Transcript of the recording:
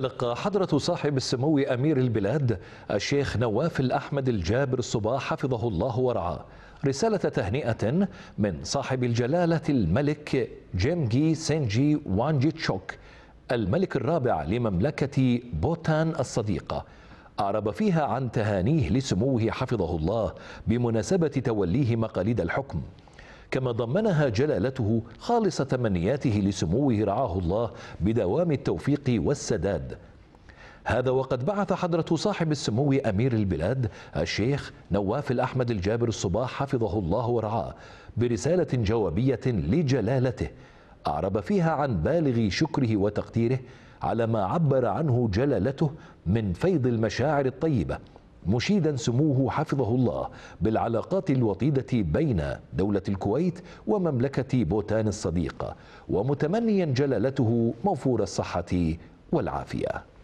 تلقى حضرة صاحب السمو أمير البلاد الشيخ نواف الأحمد الجابر الصباح حفظه الله ورعاه رسالة تهنئة من صاحب الجلالة الملك جيمجي سينجي وانجي تشوك الملك الرابع لمملكة بوتان الصديقة أعرب فيها عن تهانيه لسموه حفظه الله بمناسبة توليه مقاليد الحكم كما ضمنها جلالته خالص تمنياته لسموه رعاه الله بدوام التوفيق والسداد هذا وقد بعث حضرة صاحب السمو أمير البلاد الشيخ نواف الأحمد الجابر الصباح حفظه الله ورعاه برسالة جوابية لجلالته أعرب فيها عن بالغ شكره وتقديره على ما عبر عنه جلالته من فيض المشاعر الطيبة مشيدا سموه حفظه الله بالعلاقات الوطيدة بين دولة الكويت ومملكة بوتان الصديقة ومتمنيا جلالته موفور الصحة والعافية